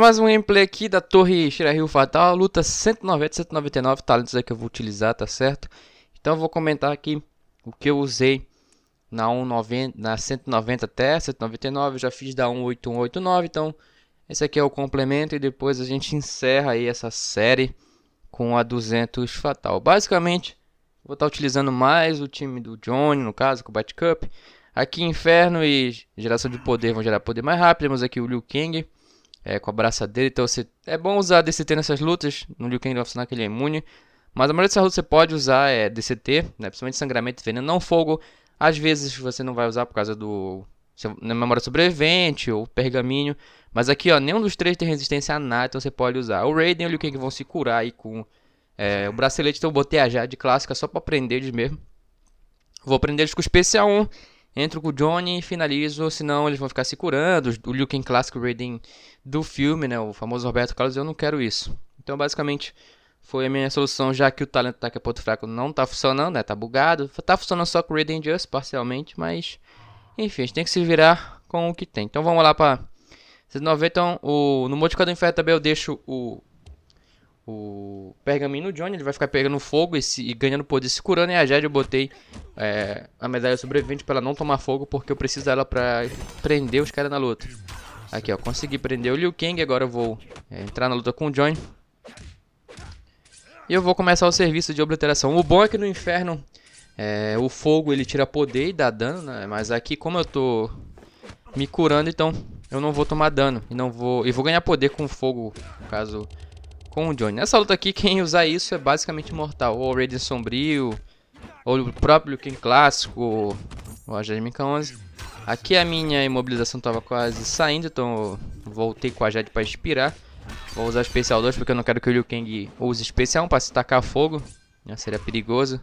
mais um gameplay aqui da Torre Shirahil Fatal, luta 190, 199 talentos aí que eu vou utilizar, tá certo? Então eu vou comentar aqui o que eu usei na 190, na 190 até 199, eu já fiz da 18189, então esse aqui é o complemento e depois a gente encerra aí essa série com a 200 Fatal. Basicamente, vou estar tá utilizando mais o time do Johnny, no caso, com o Batcup. Aqui Inferno e Geração de Poder vão gerar poder mais rápido, temos aqui o Liu Kang é, com a braçadeira. Então você, é bom usar DCT nessas lutas. No Liu Kang funcionar Snak ele é imune. Mas a maioria dessas lutas você pode usar é, DCT, né? principalmente sangramento, veneno, não fogo. Às vezes você não vai usar por causa do na né, memória sobrevivente ou pergaminho. Mas aqui, ó, nenhum dos três tem resistência a nada, então você pode usar. O Raiden e o Liu Kang vão se curar aí com é, o bracelete, então eu botei a Jade clássica só pra prender eles mesmo. Vou prender eles com o especial 1, entro com o Johnny e finalizo, senão eles vão ficar se curando. O Liu Kang clássico, o Raiden do filme, né, o famoso Roberto Carlos, eu não quero isso. Então, basicamente, foi a minha solução, já que o talento tá que é ponto fraco não tá funcionando, né, tá bugado. Tá funcionando só com o Raiden Just, parcialmente, mas... Enfim, a gente tem que se virar com o que tem. Então, vamos lá pra... Vocês não vê, então, o... no Modificador Inferno também eu deixo o... O pergaminho Johnny, ele vai ficar pegando fogo e, se... e ganhando poder, se curando. E a Jade eu botei é... a medalha sobrevivente pra ela não tomar fogo, porque eu preciso dela pra prender os caras na luta. Aqui, ó. Consegui prender o Liu Kang. Agora eu vou é, entrar na luta com o John. E eu vou começar o serviço de obliteração. O bom é que no inferno é, o fogo ele tira poder e dá dano, né? Mas aqui como eu tô me curando, então eu não vou tomar dano. E não vou. E vou ganhar poder com o fogo, no caso, com o John. Nessa luta aqui, quem usar isso é basicamente mortal. Ou o Raiden Sombrio, ou o próprio Liu Kang clássico, ou a Jasmine 11. Aqui a minha imobilização estava quase saindo, então voltei com a Jade para expirar. Vou usar o especial 2 porque eu não quero que o Liu Kang use especial 1 para se tacar fogo. Já seria perigoso.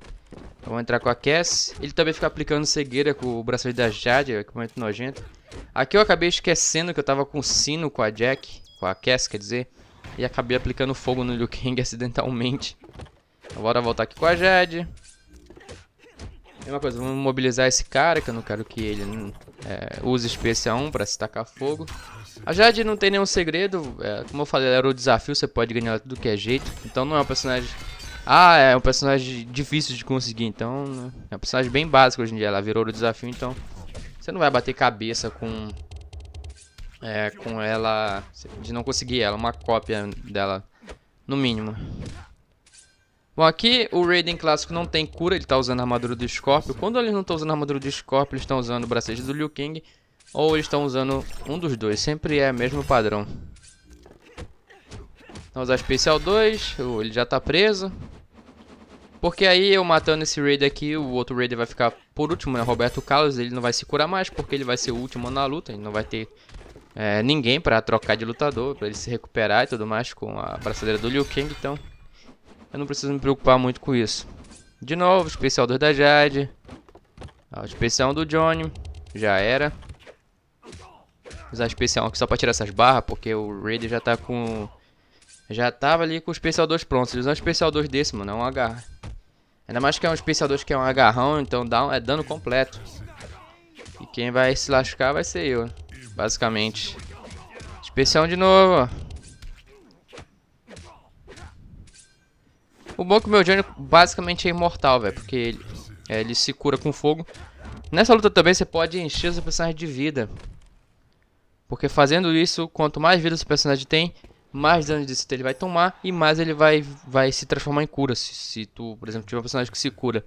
Então, vou entrar com a Cass. Ele também fica aplicando cegueira com o braço da Jade, é que o momento nojento. Aqui eu acabei esquecendo que eu estava com sino com a Jack, com a Cass, quer dizer. E acabei aplicando fogo no Liu Kang acidentalmente. Agora então, voltar aqui com a Jade. Mesma coisa, vamos mobilizar esse cara, que eu não quero que ele hum, é, use especial 1 pra se tacar fogo. A Jade não tem nenhum segredo, é, como eu falei, era o desafio, você pode ganhar tudo que é jeito. Então não é um personagem... Ah, é um personagem difícil de conseguir, então... Né? É um personagem bem básico hoje em dia, ela virou o desafio, então... Você não vai bater cabeça com... É, com ela... De não conseguir ela, uma cópia dela, no mínimo. Bom, aqui o Raiden clássico não tem cura, ele tá usando a armadura do Scorpio. Quando eles não estão usando a armadura do Scorpio, eles estão usando o bracete do Liu Kang. Ou eles estão usando um dos dois, sempre é o mesmo padrão. Então, vamos usar especial 2, ele já tá preso. Porque aí eu matando esse Raid aqui, o outro Raid vai ficar por último, né? Roberto Carlos, ele não vai se curar mais, porque ele vai ser o último na luta. Ele não vai ter é, ninguém pra trocar de lutador, pra ele se recuperar e tudo mais com a braçadeira do Liu Kang, então... Eu não preciso me preocupar muito com isso. De novo, especial 2 da Jade. A especial do Johnny. Já era. Usar especial aqui só pra tirar essas barras, porque o Raid já tá com... Já tava ali com o especial 2 pronto. Se ele usar um especial 2 desse, mano, é um agarro. Ainda mais que é um especial 2 que é um agarrão, então dá um, é dano completo. E quem vai se lascar vai ser eu, basicamente. Especial de novo, ó. O bom que o meu Johnny basicamente é imortal, velho, porque ele, é, ele se cura com fogo. Nessa luta também você pode encher o seu personagem de vida. Porque fazendo isso, quanto mais vida o seu personagem tem, mais dano de ele vai tomar e mais ele vai, vai se transformar em cura. Se, se tu, por exemplo, tiver um personagem que se cura.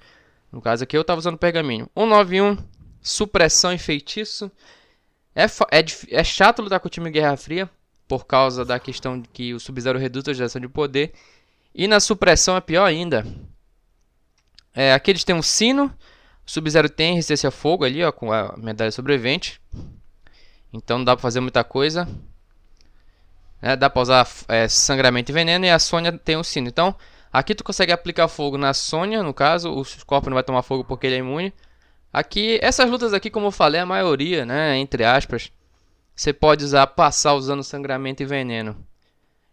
No caso aqui eu tava usando pergaminho. 191, supressão e feitiço. É, é, é chato lutar com o time Guerra Fria, por causa da questão de que o Sub-Zero reduz a geração de poder. E na supressão é pior ainda. É, aqui eles têm um sino. Sub-Zero tem resistência a fogo ali, ó, com a medalha sobrevivente. Então não dá pra fazer muita coisa. É, dá pra usar é, sangramento e veneno. E a Sônia tem um sino. Então, aqui tu consegue aplicar fogo na Sônia, no caso. O Scorpion não vai tomar fogo porque ele é imune. Aqui, essas lutas aqui, como eu falei, é a maioria, né, entre aspas, você pode usar passar usando sangramento e veneno.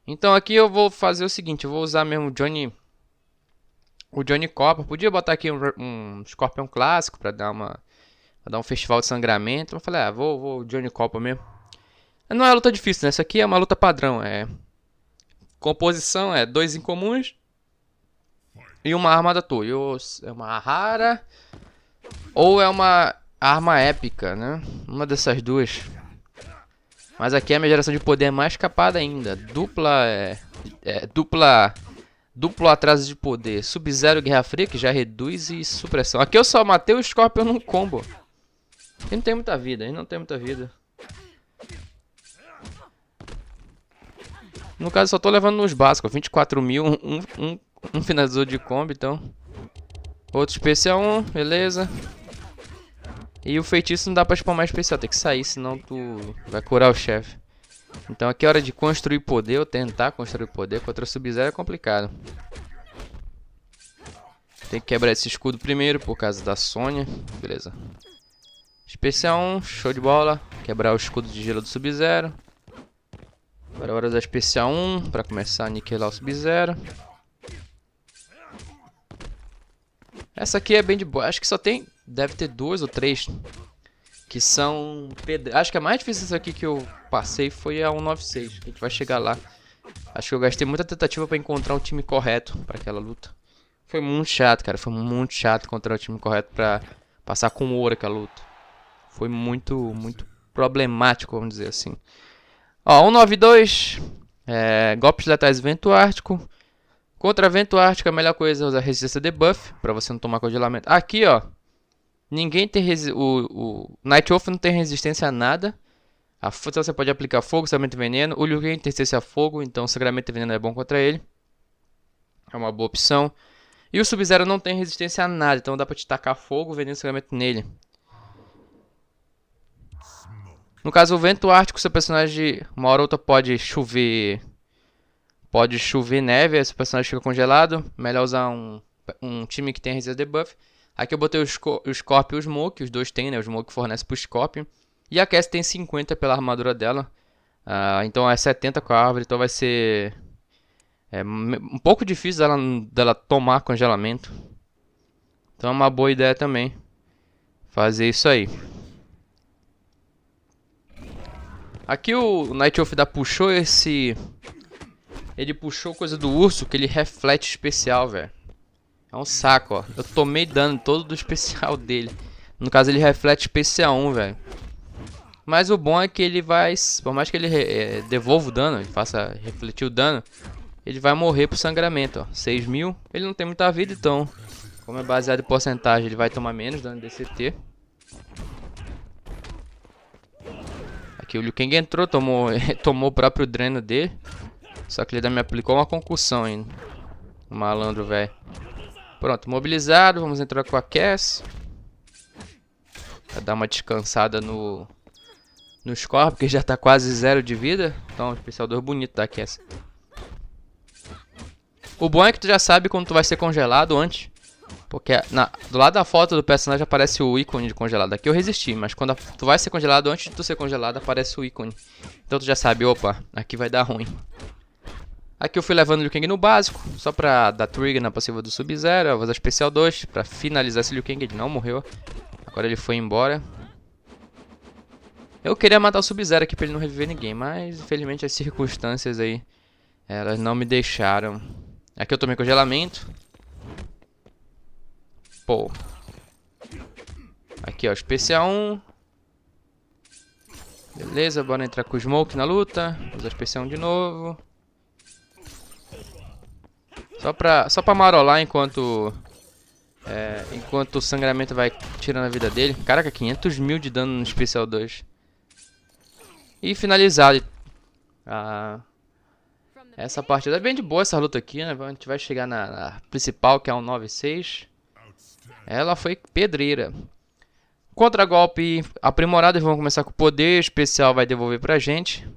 Então aqui eu vou fazer o seguinte, eu vou usar mesmo o Johnny o Johnny Copper. Podia botar aqui um, um Scorpion clássico para dar uma pra dar um festival de sangramento. Eu falei, ah, vou vou Johnny Copper mesmo. Não é luta difícil, né? Isso aqui é uma luta padrão, é composição é dois incomuns e uma arma da Ou é uma rara ou é uma arma épica, né? Uma dessas duas. Mas aqui é a minha geração de poder é mais capada ainda. Dupla. É, é, dupla. Duplo atraso de poder. Sub-Zero Guerra Fria, que já reduz e supressão. Aqui eu só matei o Scorpion num combo. Ele não tem muita vida, ele não tem muita vida. No caso, só tô levando nos básicos. 24 mil, um, um, um finalizador de combo, então. Outro especial 1, beleza. E o feitiço não dá pra spamar especial, tem que sair, senão tu vai curar o chefe. Então aqui é hora de construir poder, ou tentar construir poder, contra o Sub-Zero é complicado. Tem que quebrar esse escudo primeiro, por causa da Sônia. Beleza. Especial 1, show de bola. Quebrar o escudo de gelo do Sub-Zero. Agora é hora da especial 1, pra começar a aniquilar o Sub-Zero. Essa aqui é bem de boa. Acho que só tem deve ter dois ou três que são... Acho que a mais difícil essa aqui que eu passei foi a 196. A gente vai chegar lá. Acho que eu gastei muita tentativa para encontrar o time correto para aquela luta. Foi muito chato, cara. Foi muito chato encontrar o time correto para passar com o ouro aquela luta. Foi muito, muito problemático, vamos dizer assim. Ó, 192. É, golpes letais vento ártico. Contra vento ártico, a melhor coisa é usar resistência debuff para você não tomar congelamento. Aqui, ó. Ninguém tem resi o, o Night Wolf não tem resistência a nada. A você pode aplicar fogo, sacramento e veneno. O Liu Kang tem resistência a fogo, então sacramento e veneno é bom contra ele. É uma boa opção. E o Sub-Zero não tem resistência a nada, então dá pra te tacar fogo, veneno e sacramento nele. No caso, o vento ártico, seu personagem, uma hora ou outra pode chover. Pode chover neve, seu personagem fica congelado. Melhor usar um, um time que tem resistência debuff. Aqui eu botei o, Sco o Scorpio e o Smoke, os dois tem, né? O Smoke fornece pro Scorpio. E a Cassie tem 50 pela armadura dela. Uh, então é 70 com a árvore, então vai ser... É um pouco difícil dela, dela tomar congelamento. Então é uma boa ideia também fazer isso aí. Aqui o Night Elf da puxou esse... Ele puxou coisa do urso que ele reflete especial, velho. É um saco, ó. Eu tomei dano todo do especial dele. No caso, ele reflete especial 1 velho. Mas o bom é que ele vai... Por mais que ele é, devolva o dano, faça refletir o dano, ele vai morrer pro sangramento, ó. 6 mil. Ele não tem muita vida, então... Como é baseado em porcentagem, ele vai tomar menos dano CT. Aqui o Liu Kang entrou, tomou, tomou o próprio dreno dele. Só que ele ainda me aplicou uma concussão ainda. Malandro, velho. Pronto, mobilizado. Vamos entrar com a Cass. Pra dar uma descansada no... No score, porque já tá quase zero de vida. Então, um especial dor bonito da tá, Cass. O bom é que tu já sabe quando tu vai ser congelado antes. Porque na, do lado da foto do personagem aparece o ícone de congelado. Aqui eu resisti, mas quando a, tu vai ser congelado, antes de tu ser congelado, aparece o ícone. Então tu já sabe, opa, aqui vai dar ruim. Aqui eu fui levando o Liu Kang no básico, só pra dar trigger na passiva do Sub-Zero, vou usar especial 2, pra finalizar esse Liu Kang, ele não morreu. Agora ele foi embora. Eu queria matar o Sub-Zero aqui pra ele não reviver ninguém, mas infelizmente as circunstâncias aí, elas não me deixaram. Aqui eu tomei congelamento. Pô. Aqui ó, especial 1. Beleza, bora entrar com o Smoke na luta. Usar especial 1 de novo. Só pra, só pra marolar enquanto... É, enquanto o sangramento vai tirando a vida dele. Caraca, 500 mil de dano no especial 2. E finalizado. Ah, essa partida é bem de boa essa luta aqui, né? A gente vai chegar na, na principal, que é um 9-6. Ela foi pedreira. Contra-golpe aprimorado, eles vão começar com o poder. Especial vai devolver pra gente.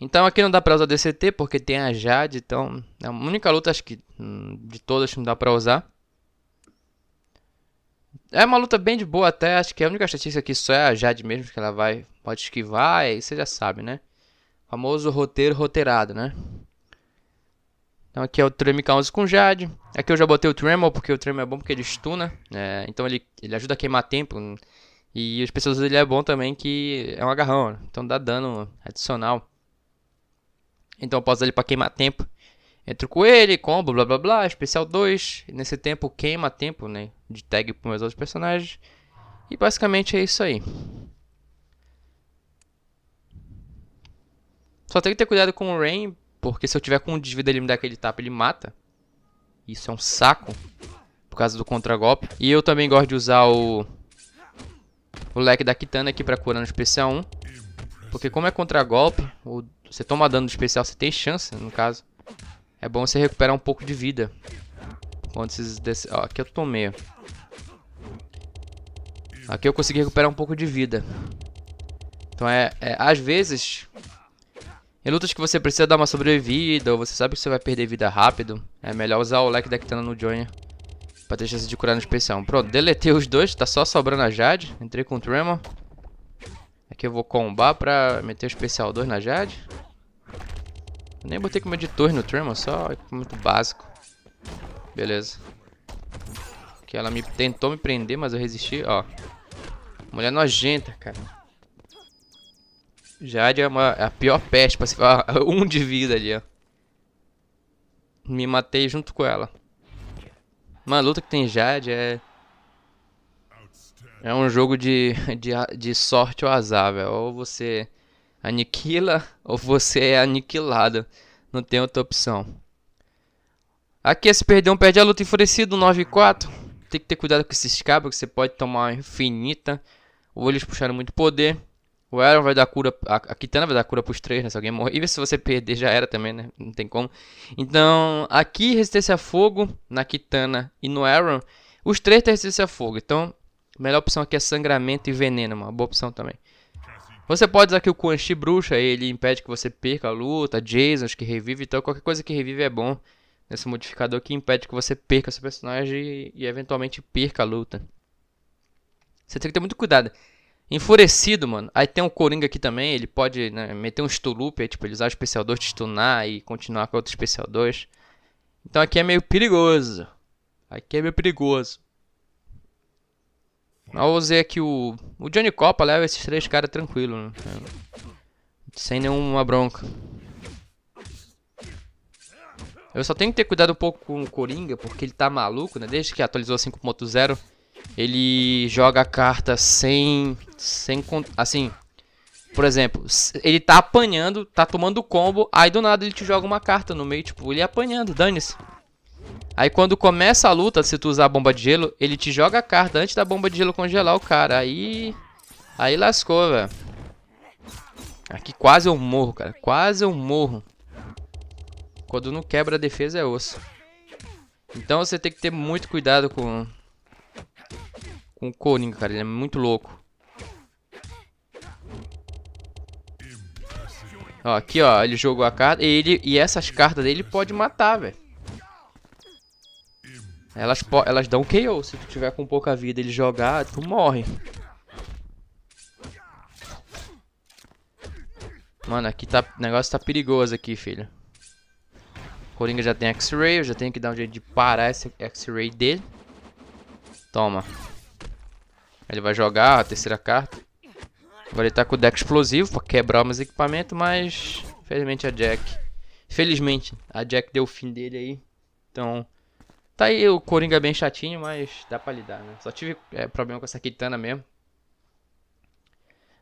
Então aqui não dá pra usar DCT porque tem a Jade, então é a única luta acho que hum, de todas que não dá pra usar. É uma luta bem de boa até, acho que a única estatística aqui só é a Jade mesmo, que ela vai, pode esquivar, e você já sabe, né? O famoso roteiro roteirado, né? Então aqui é o Tremor com Jade. Aqui eu já botei o Tremor, porque o Tremel é bom porque ele stuna, né? Então ele, ele ajuda a queimar tempo, hum, e os pessoas dele é bom também que é um agarrão, né? então dá dano adicional. Então eu posso ali para queimar tempo. Entro com ele, combo, blá blá blá, especial 2. Nesse tempo queima tempo, né? De tag para meus outros personagens. E basicamente é isso aí. Só tem que ter cuidado com o Rain, porque se eu tiver com um desvio dele me dá aquele tapa, ele mata. Isso é um saco. Por causa do contragolpe. E eu também gosto de usar o... O leque da Kitana aqui pra curar no especial 1. Porque como é contragolpe, o você toma dano especial, você tem chance, no caso. É bom você recuperar um pouco de vida. Quando esses... Desse... Ó, aqui eu tomei. Aqui eu consegui recuperar um pouco de vida. Então é, é... Às vezes... Em lutas que você precisa dar uma sobrevida, ou você sabe que você vai perder vida rápido, é melhor usar o leque da Kitana no Joiner pra ter chance de curar no especial. Pronto, deletei os dois, tá só sobrando a Jade. Entrei com o Tremor. Aqui eu vou combar pra meter o especial 2 na Jade. Nem botei como editor no Tremor, só muito básico. Beleza. Que ela me tentou me prender, mas eu resisti, ó. Mulher nojenta, cara. Jade é, uma, é a pior peste pra se... falar um de vida ali, ó. Me matei junto com ela. Mano, luta que tem Jade é... É um jogo de, de, de sorte ou azar, velho. Ou você aniquila ou você é aniquilado. Não tem outra opção. Aqui é se perder um perde a luta enfurecido, 9-4. Tem que ter cuidado com esses cabos, que você pode tomar infinita. Ou eles puxaram muito poder. O Aaron vai dar cura. A, a Kitana vai dar cura pros três, né? Se alguém morrer. E se você perder, já era também, né? Não tem como. Então, aqui resistência a fogo na Kitana e no Aaron. Os três têm resistência a fogo. Então, a melhor opção aqui é sangramento e veneno, uma boa opção também. Você pode usar aqui o Quan Chi Bruxa, ele impede que você perca a luta, Jason que revive, então qualquer coisa que revive é bom. Nesse modificador que impede que você perca seu personagem e, e eventualmente perca a luta. Você tem que ter muito cuidado. Enfurecido, mano. Aí tem um Coringa aqui também, ele pode né, meter um Stulup, tipo, ele usar o especial 2, te stunar e continuar com outro especial 2. Então aqui é meio perigoso. Aqui é meio perigoso. Eu usei aqui o... O Johnny Copa leva esses três caras tranquilo, né? Sem nenhuma bronca. Eu só tenho que ter cuidado um pouco com o Coringa, porque ele tá maluco, né? Desde que atualizou 5.0, ele joga a carta sem... sem assim, por exemplo, ele tá apanhando, tá tomando combo, aí do nada ele te joga uma carta no meio, tipo, ele apanhando, dane-se. Aí quando começa a luta, se tu usar a bomba de gelo, ele te joga a carta antes da bomba de gelo congelar o cara. Aí... Aí lascou, velho. Aqui quase eu morro, cara. Quase eu morro. Quando não quebra a defesa é osso. Então você tem que ter muito cuidado com... Com o Coringa, cara. Ele é muito louco. Ó, aqui, ó. Ele jogou a carta. E, ele, e essas cartas dele pode matar, velho. Elas, elas dão KO. Se tu tiver com pouca vida ele jogar, tu morre. Mano, aqui tá. O negócio tá perigoso aqui, filho. Coringa já tem X-Ray, eu já tenho que dar um jeito de parar esse X-Ray dele. Toma. Ele vai jogar a terceira carta. Agora ele tá com o deck explosivo pra quebrar meus equipamentos, mas... Felizmente a Jack... Felizmente, a Jack deu o fim dele aí. Então, Tá aí o Coringa bem chatinho, mas dá pra lidar, né? Só tive é, problema com essa Kitana mesmo.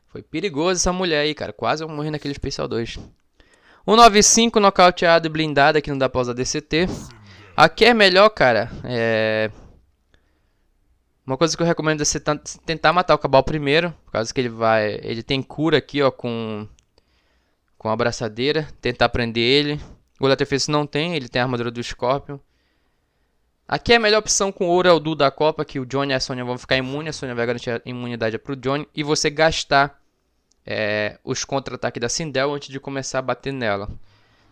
Foi perigoso essa mulher aí, cara. Quase eu morri naquele especial 2. 195 nocauteado e blindada que não dá pra usar DCT. Aqui é melhor, cara. É... Uma coisa que eu recomendo é você tentar matar o Cabal primeiro. Por causa que ele vai. Ele tem cura aqui, ó, com. Com a abraçadeira. Tentar prender ele. O Leatherface não tem, ele tem a armadura do Scorpion. Aqui é a melhor opção com ouro é o duo da Copa, que o Johnny e a Sonya vão ficar imunes, a Sonya vai garantir a imunidade para o Johnny, e você gastar é, os contra-ataques da Sindel antes de começar a bater nela.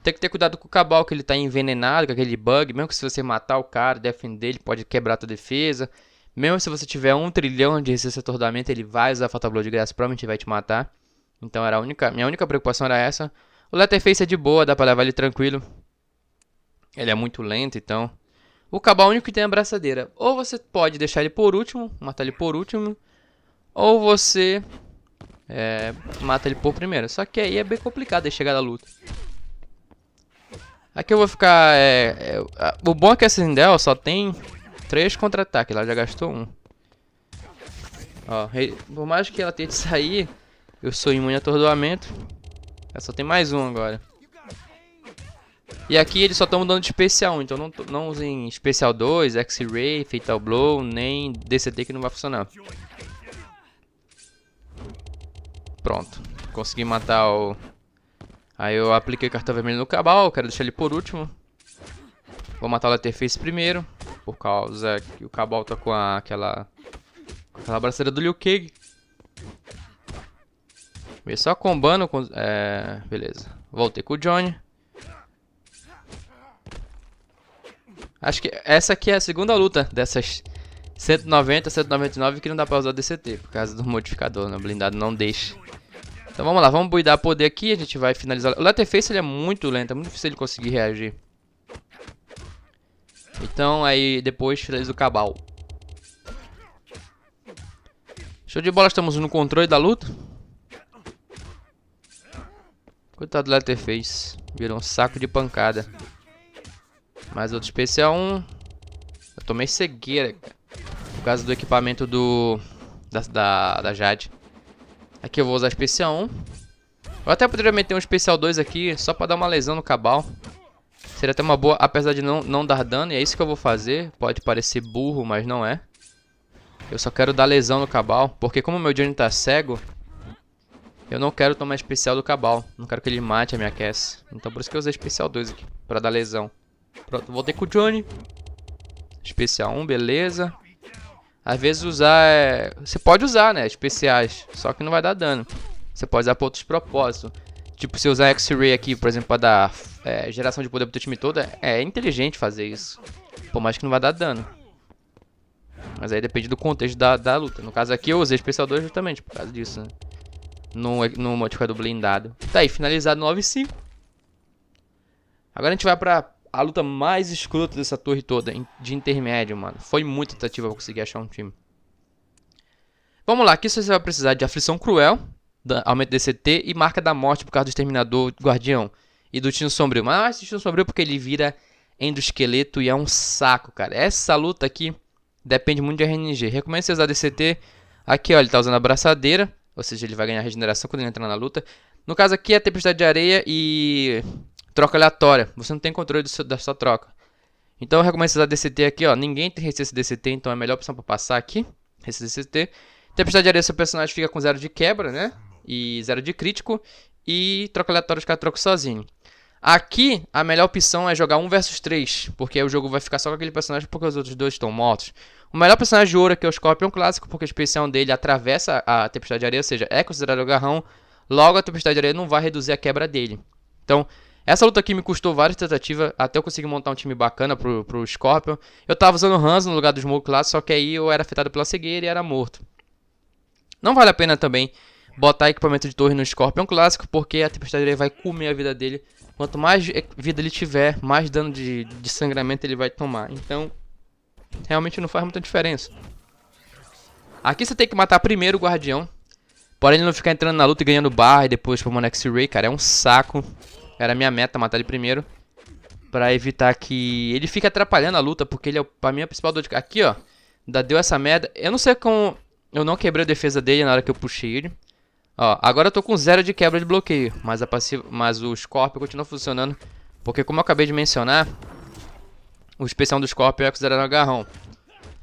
Tem que ter cuidado com o Cabal, que ele está envenenado, com aquele bug, mesmo que se você matar o cara, defender, ele pode quebrar a tua defesa. Mesmo se você tiver um trilhão de resistência atordoamento, ele vai usar Fatal Blow de graça, provavelmente vai te matar. Então era a única, minha única preocupação era essa. O Letterface é de boa, dá pra levar ele tranquilo. Ele é muito lento, então o cabal é único que tem a abraçadeira. Ou você pode deixar ele por último, matar ele por último, ou você é, mata ele por primeiro. Só que aí é bem complicado chegar da luta. Aqui eu vou ficar... É, é, o bom é que a Sindel só tem três contra-ataques. Ela já gastou um. Ó, por mais que ela tente sair, eu sou imune a atordoamento. Ela só tem mais um agora. E aqui eles só estão mudando de especial 1, então não, não usem especial 2, X-Ray, Fatal Blow, nem DCT que não vai funcionar. Pronto, consegui matar o... Aí eu apliquei o cartão vermelho no Cabal, quero deixar ele por último. Vou matar o Letterface primeiro, por causa que o Cabal tá com a, aquela... Com aquela braceira do Liu Kang. Veio só combando com... É... Beleza. Voltei com o Johnny. Acho que essa aqui é a segunda luta dessas 190, 199 que não dá pra usar DCT, por causa do modificador, né? O blindado não deixa. Então vamos lá, vamos buidar poder aqui, a gente vai finalizar. O Letterface ele é muito lento, é muito difícil ele conseguir reagir. Então aí depois finaliza o Cabal. Show de bola, estamos no controle da luta. Coitado do Letterface, virou um saco de pancada. Mais outro especial 1. É eu tomei cegueira, cara. Por causa do equipamento do... Da, da, da Jade. Aqui eu vou usar especial 1. Eu até poderia meter um especial 2 aqui, só pra dar uma lesão no cabal. Seria até uma boa, apesar de não, não dar dano, e é isso que eu vou fazer. Pode parecer burro, mas não é. Eu só quero dar lesão no cabal, porque como meu Johnny tá cego, eu não quero tomar especial do cabal. Não quero que ele mate a minha Cass. Então por isso que eu usei especial 2 aqui, pra dar lesão. Pronto, voltei com o Johnny. Especial 1, beleza. Às vezes usar é... Você pode usar, né? Especiais. Só que não vai dar dano. Você pode usar pra outros propósitos. Tipo, se usar X-Ray aqui, por exemplo, pra dar é, geração de poder pro teu time todo, é, é inteligente fazer isso. Por mais que não vai dar dano. Mas aí depende do contexto da, da luta. No caso aqui eu usei especial 2 justamente por causa disso, né? No, no modificador blindado. Tá aí, finalizado 9-5. Agora a gente vai pra a luta mais escrota dessa torre toda, de intermédio, mano. Foi muito tentativa pra conseguir achar um time. Vamos lá, aqui você vai precisar de Aflição Cruel, aumento de e Marca da Morte por causa do Exterminador Guardião e do Tino Sombrio. Mas Tino Sombrio porque ele vira endosqueleto e é um saco, cara. Essa luta aqui depende muito de RNG. Recomendo você usar DCT. Aqui, ó, ele tá usando a abraçadeira, ou seja, ele vai ganhar regeneração quando ele entrar na luta. No caso aqui é Tempestade de Areia e troca aleatória. Você não tem controle seu, dessa troca. Então eu recomendo usar DCT aqui, ó. Ninguém tem resistência DCT, então é a melhor opção para passar aqui. Resistência DCT. Tempestade de areia, seu personagem fica com zero de quebra, né? E zero de crítico. E troca aleatória fica troca sozinho. Aqui, a melhor opção é jogar 1 versus 3, porque o jogo vai ficar só com aquele personagem porque os outros dois estão mortos. O melhor personagem de ouro aqui é o Scorpion Clássico, porque a especial dele atravessa a Tempestade de Areia, ou seja, é considerado o garrão. Logo, a Tempestade de Areia não vai reduzir a quebra dele. Então, essa luta aqui me custou várias tentativas até eu conseguir montar um time bacana pro, pro Scorpion. Eu tava usando o Hans no lugar do Smoke lá, só que aí eu era afetado pela cegueira e era morto. Não vale a pena também botar equipamento de torre no Scorpion clássico, porque a tempestade vai comer a vida dele. Quanto mais eh, vida ele tiver, mais dano de, de sangramento ele vai tomar. Então, realmente não faz muita diferença. Aqui você tem que matar primeiro o guardião. Porém, ele não ficar entrando na luta e ganhando barra e depois pro Monex Ray, cara, é um saco. Era minha meta matar ele primeiro. Pra evitar que... Ele fique atrapalhando a luta, porque ele é pra mim a é principal dor de... Aqui, ó. Ainda deu essa merda. Eu não sei como... Eu não quebrei a defesa dele na hora que eu puxei ele. Ó, agora eu tô com zero de quebra de bloqueio. Mas, a passiva... mas o Scorpio continua funcionando. Porque como eu acabei de mencionar... O especial do Scorpio é considerado um agarrão.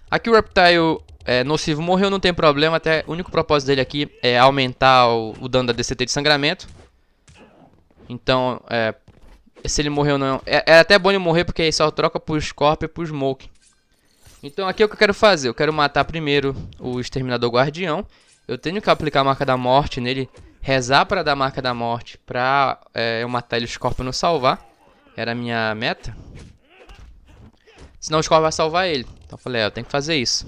Aqui o Reptile é, Nocivo morreu, não tem problema. Até o único propósito dele aqui é aumentar o, o dano da DCT de sangramento. Então, é, se ele morreu ou não. É, é, até bom ele morrer porque aí só troca pro Scorpio e pro Smoke. Então aqui é o que eu quero fazer. Eu quero matar primeiro o Exterminador Guardião. Eu tenho que aplicar a marca da morte nele. Rezar para dar a marca da morte. Pra é, eu matar ele o e não salvar. Era a minha meta. Senão o Scorpio vai salvar ele. Então eu falei, é, eu tenho que fazer isso.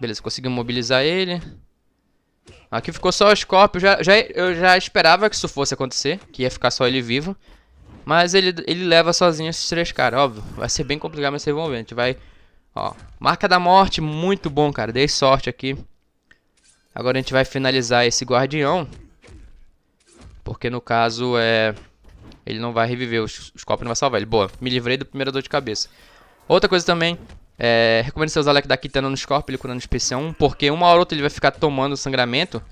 Beleza, consegui mobilizar ele. Aqui ficou só o Scorpio. Já, já, eu já esperava que isso fosse acontecer. Que ia ficar só ele vivo. Mas ele, ele leva sozinho esses três caras, óbvio. Vai ser bem complicado, mas vocês vão ver. A gente vai... Ó, marca da morte, muito bom, cara. Dei sorte aqui. Agora a gente vai finalizar esse guardião. Porque no caso, é... Ele não vai reviver, o Scorpio não vai salvar ele. Boa, me livrei da primeira dor de cabeça. Outra coisa também é, recomendo você usar o leque da Kitana no Scorpion, e curando 1 porque uma hora ou outra ele vai ficar tomando o sangramento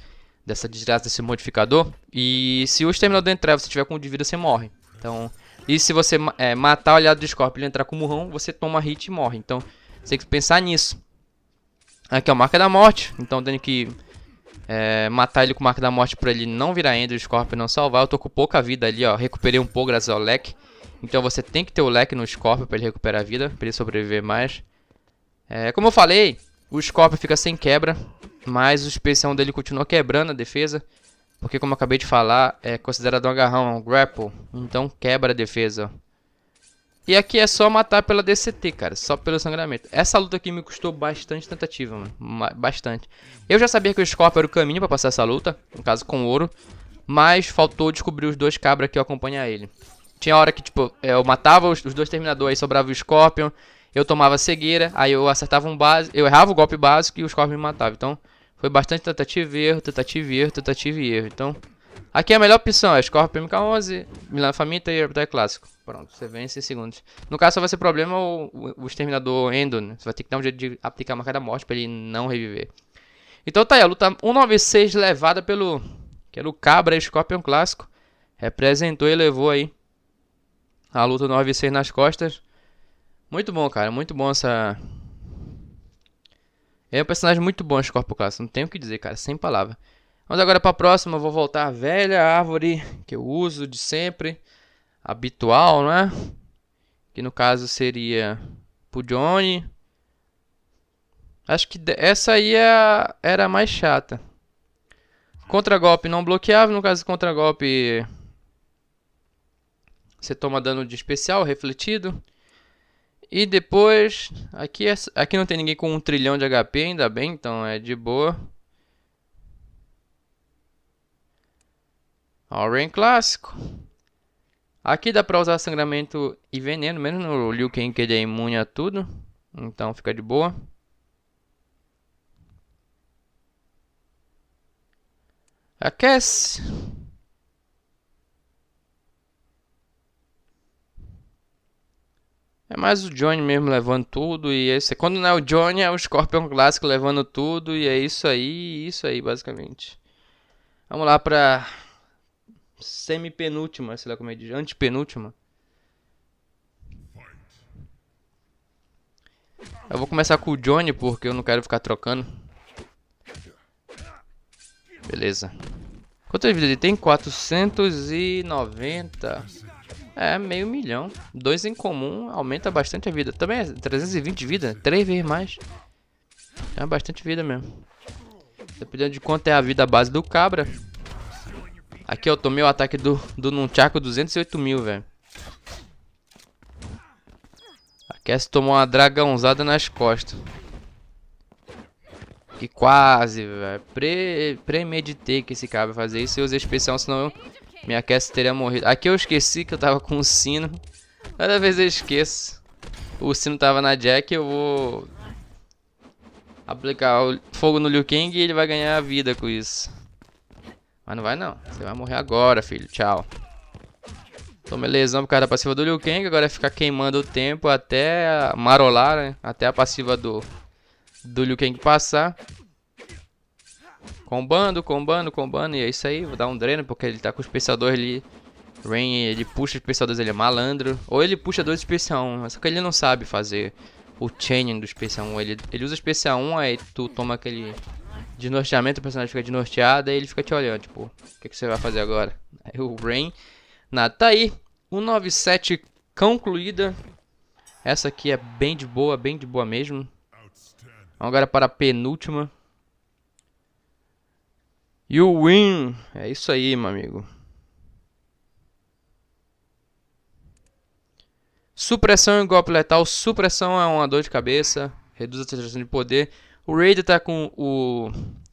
dessa desgraça desse modificador. E se o Exterminador de entrar você tiver com o de vida, você morre. Então, e se você é, matar o aliado do Scorpion e ele entrar com o murrão, você toma hit e morre. Então, você tem que pensar nisso. Aqui é o Marca da Morte, então tendo que é, matar ele com Marca da Morte pra ele não virar Ender, o Scorpion não salvar. Eu tô com pouca vida ali, ó, recuperei um pouco graças ao leque. Então você tem que ter o leque no Scorpion pra ele recuperar a vida, pra ele sobreviver mais. É, como eu falei, o Scorpion fica sem quebra, mas o especial dele continua quebrando a defesa. Porque como eu acabei de falar, é considerado um agarrão, um grapple. Então quebra a defesa. E aqui é só matar pela DCT, cara. Só pelo sangramento. Essa luta aqui me custou bastante tentativa, mano. Bastante. Eu já sabia que o Scorpion era o caminho pra passar essa luta. No caso, com ouro. Mas faltou descobrir os dois cabras que eu acompanhar ele. Tinha hora que, tipo, é, eu matava os dois Terminadores, aí sobrava o Scorpion eu tomava cegueira, aí eu acertava um base, eu errava o golpe básico e os corvos me matavam. Então, foi bastante tentativa e erro, tentativa e erro, tentativa e erro. Então, aqui é a melhor opção, é Scorpion MK11, Milano Faminta e Orbital Clássico. Pronto, você vence em segundos. No caso, só vai ser problema o, o Exterminador Endon, né? você vai ter que dar um jeito de aplicar a marca da morte pra ele não reviver. Então tá aí, a luta 196 levada pelo, é o Cabra Scorpion Clássico. Representou e levou aí a luta 96 nas costas. Muito bom, cara. Muito bom essa. É um personagem muito bom, Scorpio Class. Não tenho o que dizer, cara. Sem palavra. Vamos agora pra próxima. vou voltar à velha árvore que eu uso de sempre. Habitual, né? Que no caso seria Pudione. Acho que essa aí é era a mais chata. Contra-golpe não bloqueava. No caso, contra-golpe. Você toma dano de especial refletido. E depois, aqui, é, aqui não tem ninguém com um trilhão de HP, ainda bem, então é de boa. orange clássico. Aqui dá pra usar sangramento e veneno, mesmo no Liu Kang que ele é imune a tudo. Então fica de boa. Aquece. É mais o Johnny mesmo levando tudo. E esse, quando não é o Johnny, é o Scorpion clássico levando tudo. E é isso aí, isso aí, basicamente. Vamos lá pra semi-penúltima, sei lá como é que diz, antepenúltima. Eu vou começar com o Johnny, porque eu não quero ficar trocando. Beleza. Quantas vidas ele tem? 490. É, meio milhão. Dois em comum aumenta bastante a vida. Também é 320 vida, três vezes mais. É bastante vida mesmo. Dependendo de quanto é a vida base do cabra. Aqui eu tomei o ataque do, do Nunchaku 208 mil, velho. A Cass é tomou uma dragãozada nas costas. E quase, velho. Pre premeditei que esse cabra fazer isso. Eu usei especial, senão eu minha Cassie teria morrido. Aqui eu esqueci que eu tava com o sino. Cada vez eu esqueço. O sino tava na Jack, eu vou... Aplicar o fogo no Liu Kang e ele vai ganhar vida com isso. Mas não vai não. Você vai morrer agora, filho. Tchau. Tomei lesão por causa da passiva do Liu Kang. Agora é ficar queimando o tempo até marolar, né? Até a passiva do, do Liu Kang passar. Combando, combando, combando. E é isso aí. Vou dar um dreno, porque ele tá com os pensadores ali. Rain, ele puxa os especial 2, ele é malandro. Ou ele puxa dois especial 1, só que ele não sabe fazer o chaining do especial 1. Ele, ele usa especial 1, aí tu toma aquele desnorteamento, o personagem fica desnorteado, aí ele fica te olhando, tipo, o que, que você vai fazer agora? Aí o Rain, nada, tá aí. 197 concluída. Essa aqui é bem de boa, bem de boa mesmo. Vamos agora para a penúltima. You win! É isso aí, meu amigo. Supressão e golpe letal. Supressão é uma dor de cabeça. Reduz a sensação de poder. O Raider tá com o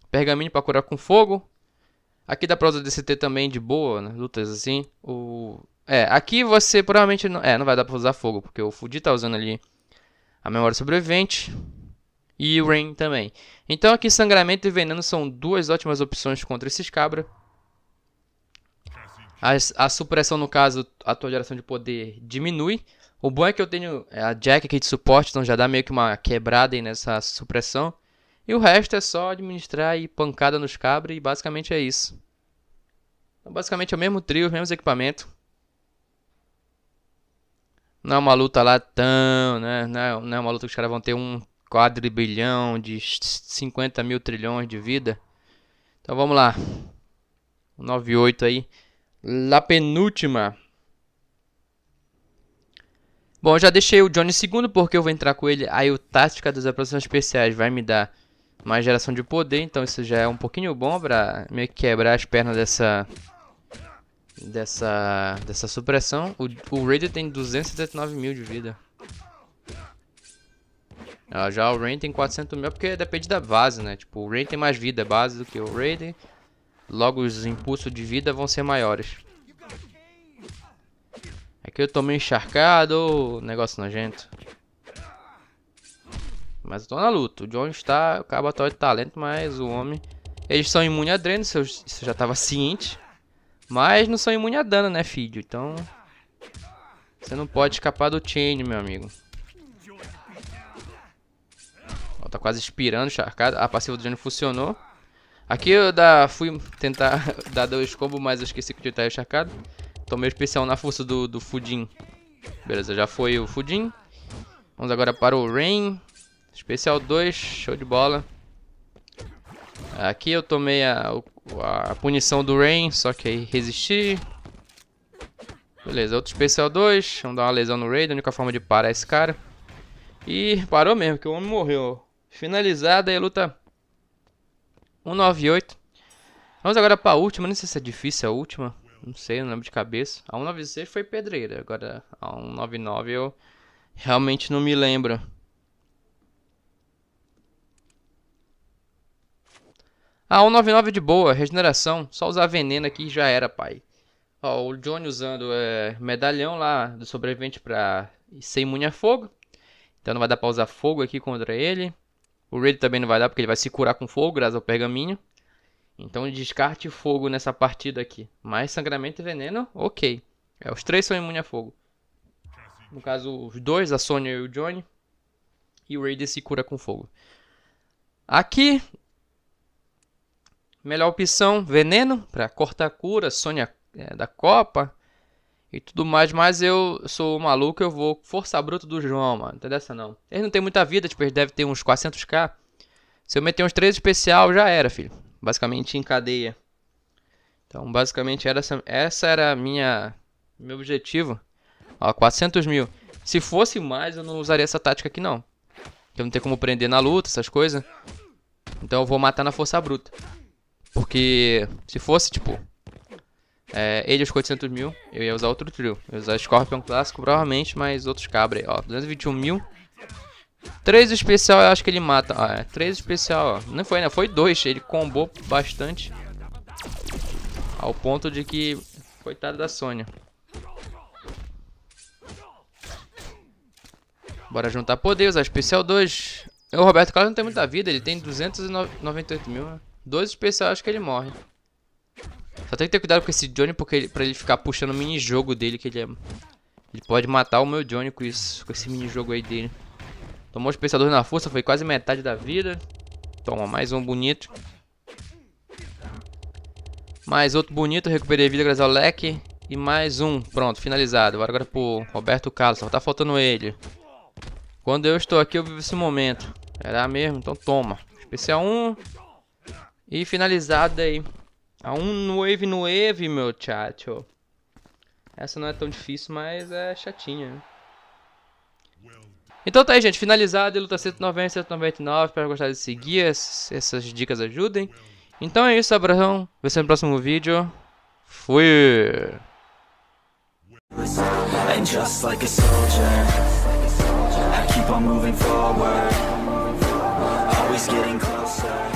pergaminho para curar com fogo. Aqui dá pra usar DCT também de boa, né? Lutas assim. O... É, aqui você provavelmente não... É, não vai dar pra usar fogo, porque o Fudi tá usando ali a memória sobrevivente. E Rain também. Então aqui Sangramento e Veneno são duas ótimas opções contra esses cabra. A, a supressão, no caso, a tua geração de poder diminui. O bom é que eu tenho é, a Jack aqui de suporte, então já dá meio que uma quebrada aí nessa supressão. E o resto é só administrar e pancada nos cabra e basicamente é isso. Então, basicamente é o mesmo trio, os mesmos equipamentos. Não é uma luta lá tão, né? Não é, não é uma luta que os caras vão ter um quadrilhão, de 50 mil trilhões de vida. Então vamos lá. 98 aí. La penúltima. Bom, já deixei o Johnny segundo porque eu vou entrar com ele. Aí o Tática das Operações Especiais vai me dar mais geração de poder. Então isso já é um pouquinho bom pra meio que quebrar as pernas dessa... Dessa... Dessa supressão. O, o Raider tem 279 mil de vida. Ah, já o Rain tem 400 mil, é porque depende da base, né? Tipo, o Rain tem mais vida base do que o Raiden. Logo, os impulsos de vida vão ser maiores. Aqui eu tô meio encharcado, negócio nojento. Mas eu tô na luta. O John está, o cabatório de talento, mas o homem... Eles são imunes a dreno, isso eu já tava ciente. Mas não são imunes a dano, né, filho? Então... Você não pode escapar do Chain, meu amigo. Tá quase expirando, encharcado. A passiva do Johnny funcionou. Aqui eu da, fui tentar dar dois combos, mas eu esqueci que ele tá encharcado. Tomei o especial na força do, do Fudim. Beleza, já foi o Fudim. Vamos agora para o Rain. Especial 2, show de bola. Aqui eu tomei a, a punição do Rain, só que aí resisti. Beleza, outro especial 2. Vamos dar uma lesão no Raid, a única forma de parar esse cara. E parou mesmo, que o homem morreu. Finalizada aí a luta 198. Vamos agora para a última. Não sei se é difícil a última. Não sei, não lembro de cabeça. A 196 foi pedreira. Agora a 199 eu realmente não me lembro. A ah, 199 de boa, regeneração. Só usar veneno aqui já era, pai. Ó, o Johnny usando é, medalhão lá do sobrevivente pra ser imune a fogo. Então não vai dar pra usar fogo aqui contra ele. O Raid também não vai dar porque ele vai se curar com fogo, graças ao pergaminho. Então descarte fogo nessa partida aqui. Mais sangramento e veneno, ok. É, os três são imunes a fogo. No caso, os dois, a Sonya e o Johnny. E o Raid se cura com fogo. Aqui, melhor opção, veneno, para cortar a cura, Sonya é, da Copa e tudo mais, mas eu sou maluco, eu vou força bruta do João, mano. Não tem dessa não. Ele não tem muita vida, tipo, ele deve ter uns 400k. Se eu meter uns 3 especial, já era, filho. Basicamente em cadeia. Então, basicamente, era essa, essa era a minha meu objetivo. Ó, 400 mil. Se fosse mais, eu não usaria essa tática aqui, não. Eu não tenho como prender na luta, essas coisas. Então eu vou matar na força bruta. Porque se fosse, tipo, é, ele os 800 mil, eu ia usar outro trio. Eu ia usar Scorpion clássico, provavelmente, mas outros cabra aí, ó. 221 mil. 3 especial, eu acho que ele mata. Ah, é, 3 especial, ó. Não foi, né? Foi 2. Ele combou bastante. Ao ponto de que... Coitado da Sônia. Bora juntar poder, usar especial 2. O Roberto Carlos não tem muita vida, ele tem 298 mil, né? Dois especial, acho que ele morre. Só tem que ter cuidado com esse Johnny porque ele, pra ele ficar puxando o minijogo dele, que ele é... Ele pode matar o meu Johnny com isso, com esse minijogo aí dele. Tomou os pensadores na força, foi quase metade da vida. Toma, mais um bonito. Mais outro bonito, recuperei vida graças ao leque. E mais um, pronto, finalizado. Agora, agora pro Roberto Carlos, só tá faltando ele. Quando eu estou aqui, eu vivo esse momento. Era mesmo, então toma. Especial 1. Um. E finalizado aí. A é um no wave meu ó. Essa não é tão difícil, mas é chatinha. Então tá aí, gente. Finalizado luta 190 199. Espero gostar de seguir. Essas dicas ajudem. Então é isso, abração. Vejo no próximo vídeo. Fui! And just like a soldier, I keep on moving forward, always getting closer.